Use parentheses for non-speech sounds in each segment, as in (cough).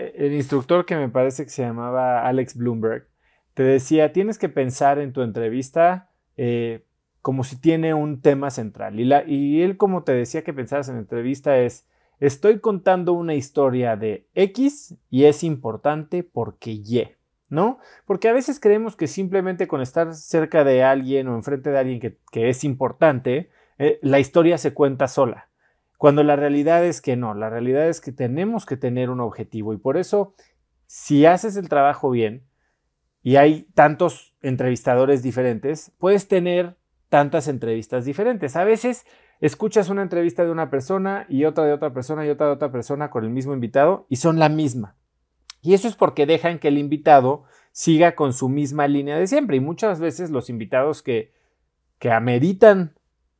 E-, el instructor que me parece que se llamaba Alex Bloomberg, te decía, tienes que pensar en tu entrevista eh, como si tiene un tema central. Y, él como te decía que pensaras en la entrevista es, estoy contando una historia de X y es importante porque Y, ¿no? Porque a veces creemos que simplemente con estar cerca de alguien o enfrente de alguien que, es importante, eh, la historia se cuenta sola. Cuando la realidad es que no, la realidad es que tenemos que tener un objetivo y por eso, si haces el trabajo bien y hay tantos entrevistadores diferentes, puedes tener tantas entrevistas diferentes. A veces escuchas una entrevista de una persona y otra de otra persona y otra de otra persona con el mismo invitado y son la misma. Y eso es porque dejan que el invitado siga con su misma línea de siempre. Y muchas veces los invitados que, que ameritan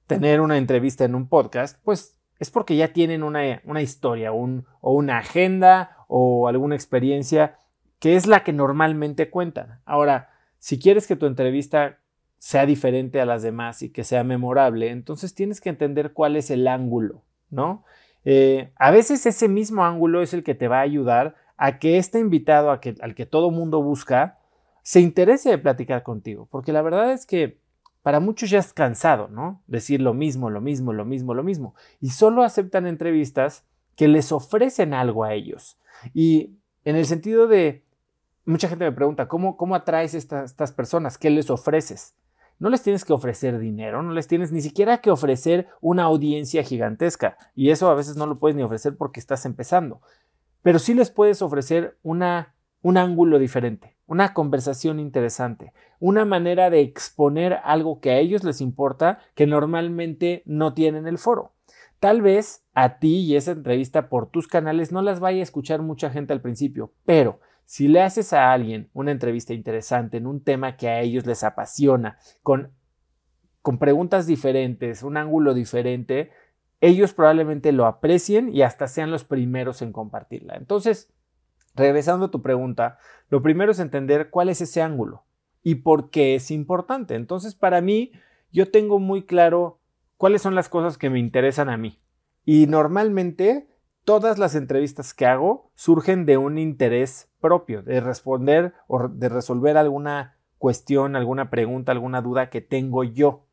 tener una entrevista en un podcast, pues es porque ya tienen una, historia o una agenda o alguna experiencia que es la que normalmente cuentan. Ahora, si quieres que tu entrevista sea diferente a las demás y que sea memorable, entonces tienes que entender cuál es el ángulo, ¿no? Eh, a veces ese mismo ángulo es el que te va a ayudar a que este invitado al que todo mundo busca se interese de platicar contigo, porque la verdad es que para muchos ya es cansado, ¿no? Decir lo mismo, lo mismo, lo mismo, lo mismo. Y solo aceptan entrevistas que les ofrecen algo a ellos. Y en el sentido de, mucha gente me pregunta, ¿cómo, cómo atraes a estas personas? ¿Qué les ofreces? No les tienes que ofrecer dinero, no les tienes ni siquiera que ofrecer una audiencia gigantesca. Y eso a veces no lo puedes ni ofrecer porque estás empezando. Pero sí les puedes ofrecer una, un ángulo diferente una conversación interesante, una manera de exponer algo que a ellos les importa que normalmente no tienen el foro. Tal vez a ti y esa entrevista por tus canales no las vaya a escuchar mucha gente al principio, pero si le haces a alguien una entrevista interesante en un tema que a ellos les apasiona, con, con preguntas diferentes, un ángulo diferente, ellos probablemente lo aprecien y hasta sean los primeros en compartirla. Entonces, Regresando a tu pregunta, lo primero es entender cuál es ese ángulo y por qué es importante. Entonces, para mí, yo tengo muy claro cuáles son las cosas que me interesan a mí. Y normalmente todas las entrevistas que hago surgen de un interés propio, de responder o de resolver alguna cuestión, alguna pregunta, alguna duda que tengo yo.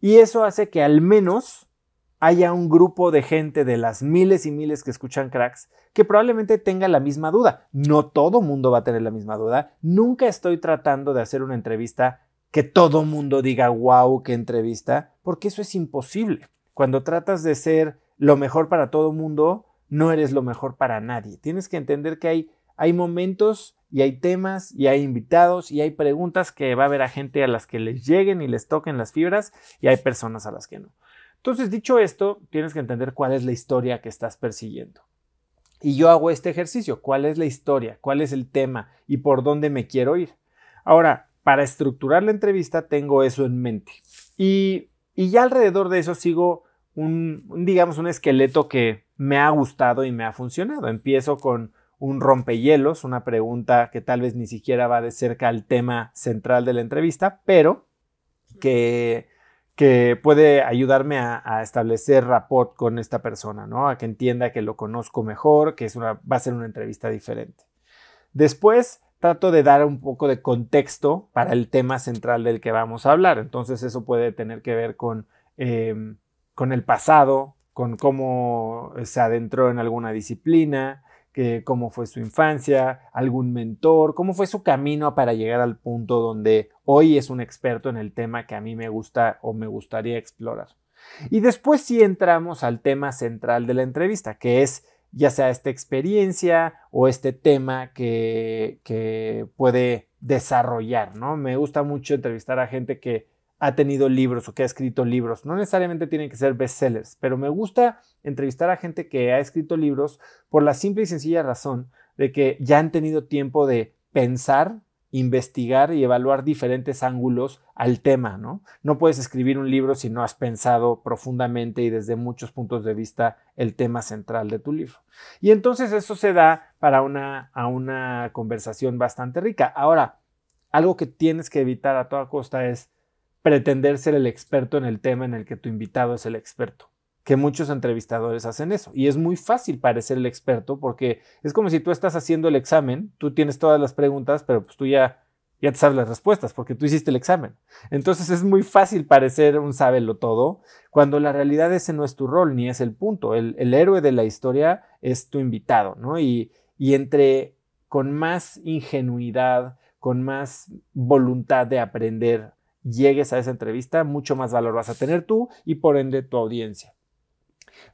Y eso hace que al menos haya un grupo de gente de las miles y miles que escuchan cracks que probablemente tenga la misma duda. No todo mundo va a tener la misma duda. Nunca estoy tratando de hacer una entrevista que todo mundo diga, wow, qué entrevista, porque eso es imposible. Cuando tratas de ser lo mejor para todo mundo, no eres lo mejor para nadie. Tienes que entender que hay, hay momentos y hay temas y hay invitados y hay preguntas que va a haber a gente a las que les lleguen y les toquen las fibras y hay personas a las que no. Entonces, dicho esto, tienes que entender cuál es la historia que estás persiguiendo. Y yo hago este ejercicio, cuál es la historia, cuál es el tema y por dónde me quiero ir. Ahora, para estructurar la entrevista tengo eso en mente. Y, y ya alrededor de eso sigo un, digamos, un esqueleto que me ha gustado y me ha funcionado. Empiezo con un rompehielos, una pregunta que tal vez ni siquiera va de cerca al tema central de la entrevista, pero que que puede ayudarme a, establecer rapport con esta persona, ¿no? A que entienda que lo conozco mejor, que es una, va a ser una entrevista diferente. Después trato de dar un poco de contexto para el tema central del que vamos a hablar. Entonces eso puede tener que ver con, em, con el pasado, con cómo se adentró en alguna disciplina, cómo fue su infancia, algún mentor, cómo fue su camino para llegar al punto donde hoy es un experto en el tema que a mí me gusta o me gustaría explorar. Y después sí entramos al tema central de la entrevista, que es ya sea esta experiencia o este tema que, que puede desarrollar, ¿no? Me gusta mucho entrevistar a gente que ha tenido libros o que ha escrito libros. No necesariamente tienen que ser bestsellers, pero me gusta entrevistar a gente que ha escrito libros por la simple y sencilla razón de que ya han tenido tiempo de pensar, investigar y evaluar diferentes ángulos al tema, ¿no? No puedes escribir un libro si no has pensado profundamente y desde muchos puntos de vista el tema central de tu libro. Y entonces eso se da para una, a una conversación bastante rica. Ahora, algo que tienes que evitar a toda costa es pretender ser el experto en el tema en el que tu invitado es el experto, que muchos entrevistadores hacen eso. Y es muy fácil parecer el experto porque es como si tú estás haciendo el examen, tú tienes todas las preguntas, pero pues tú ya, ya te sabes las respuestas porque tú hiciste el examen. Entonces es muy fácil parecer un sábelo todo, cuando la realidad ese no es tu rol ni es el punto. El, héroe de la historia es tu invitado, ¿no? Y, y entre con más ingenuidad, con más voluntad de aprender, llegues a esa entrevista, mucho más valor vas a tener tú y por ende tu audiencia.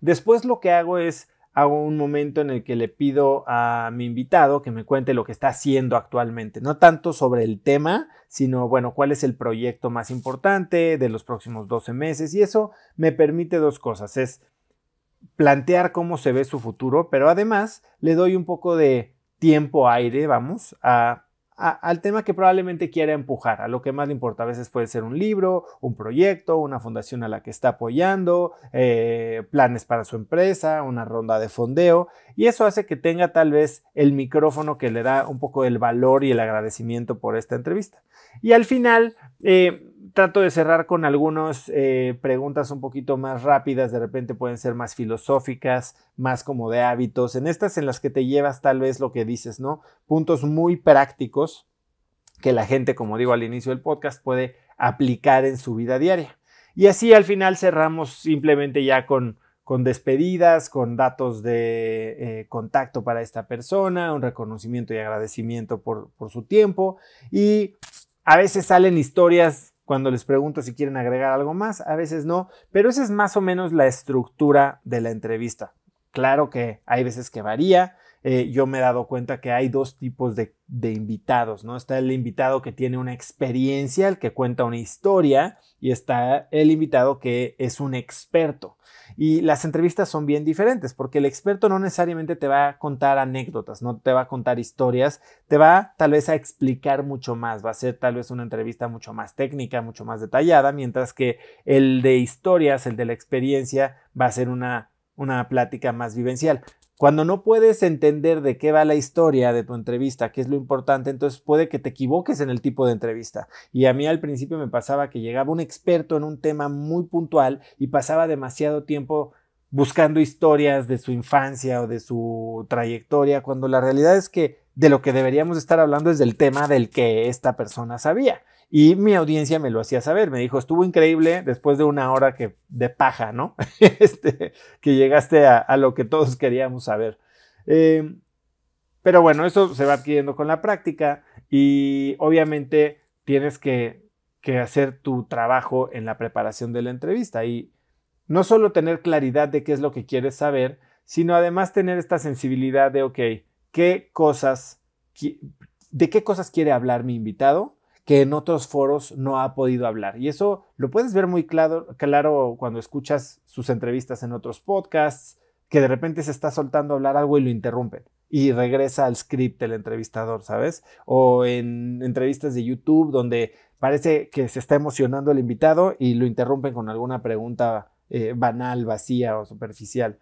Después lo que hago es hago un momento en el que le pido a mi invitado que me cuente lo que está haciendo actualmente, no tanto sobre el tema, sino, bueno, cuál es el proyecto más importante de los próximos 12 meses y eso me permite dos cosas, es plantear cómo se ve su futuro, pero además le doy un poco de tiempo aire, vamos, a al tema que probablemente quiera empujar, a lo que más le importa. A veces puede ser un libro, un proyecto, una fundación a la que está apoyando, eh, planes para su empresa, una ronda de fondeo, y eso hace que tenga tal vez el micrófono que le da un poco el valor y el agradecimiento por esta entrevista. Y al final, eh, trato de cerrar con algunas eh, preguntas un poquito más rápidas, de repente pueden ser más filosóficas, más como de hábitos, en estas en las que te llevas tal vez lo que dices, ¿no? Puntos muy prácticos que la gente, como digo al inicio del podcast, puede aplicar en su vida diaria. Y así al final cerramos simplemente ya con, con despedidas, con datos de eh, contacto para esta persona, un reconocimiento y agradecimiento por, por su tiempo. Y a veces salen historias cuando les pregunto si quieren agregar algo más, a veces no, pero esa es más o menos la estructura de la entrevista. Claro que hay veces que varía, eh, yo me he dado cuenta que hay dos tipos de, invitados, ¿no? Está el invitado que tiene una experiencia, el que cuenta una historia, y está el invitado que es un experto. Y las entrevistas son bien diferentes, porque el experto no necesariamente te va a contar anécdotas, no te va a contar historias, te va tal vez a explicar mucho más, va a ser tal vez una entrevista mucho más técnica, mucho más detallada, mientras que el de historias, el de la experiencia, va a ser una plática más vivencial. Cuando no puedes entender de qué va la historia de tu entrevista, qué es lo importante, entonces puede que te equivoques en el tipo de entrevista. Y a mí al principio me pasaba que llegaba un experto en un tema muy puntual y pasaba demasiado tiempo buscando historias de su infancia o de su trayectoria, cuando la realidad es que de lo que deberíamos estar hablando es del tema del que esta persona sabía. Y mi audiencia me lo hacía saber, me dijo, estuvo increíble después de una hora que, de paja, ¿no? (laughs) este, que llegaste a, lo que todos queríamos saber. Em, pero bueno, eso se va adquiriendo con la práctica y obviamente tienes que, hacer tu trabajo en la preparación de la entrevista y no solo tener claridad de qué es lo que quieres saber, sino además tener esta sensibilidad de, ok, ¿qué cosas, de qué cosas quiere hablar mi invitado? que en otros foros no ha podido hablar. Y eso lo puedes ver muy claro, cuando escuchas sus entrevistas en otros podcasts, que de repente se está soltando a hablar algo y lo interrumpen. Y regresa al script el entrevistador, ¿sabes? O en entrevistas de YouTube donde parece que se está emocionando el invitado y lo interrumpen con alguna pregunta eh, banal, vacía o superficial.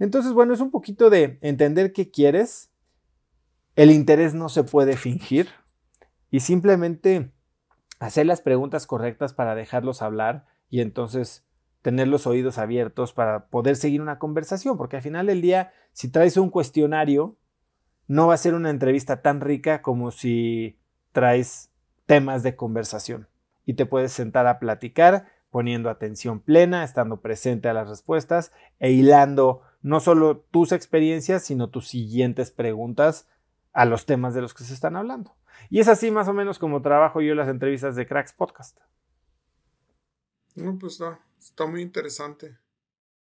Entonces, bueno, es un poquito de entender qué quieres. El interés no se puede fingir y simplemente hacer las preguntas correctas para dejarlos hablar y entonces tener los oídos abiertos para poder seguir una conversación, porque al final del día, si traes un cuestionario, no va a ser una entrevista tan rica como si traes temas de conversación y te puedes sentar a platicar poniendo atención plena, estando presente a las respuestas e hilando no solo tus experiencias, sino tus siguientes preguntas a los temas de los que se están hablando. Y es así más o menos como trabajo yo las entrevistas de Cracks Podcast. No, pues está, está muy interesante.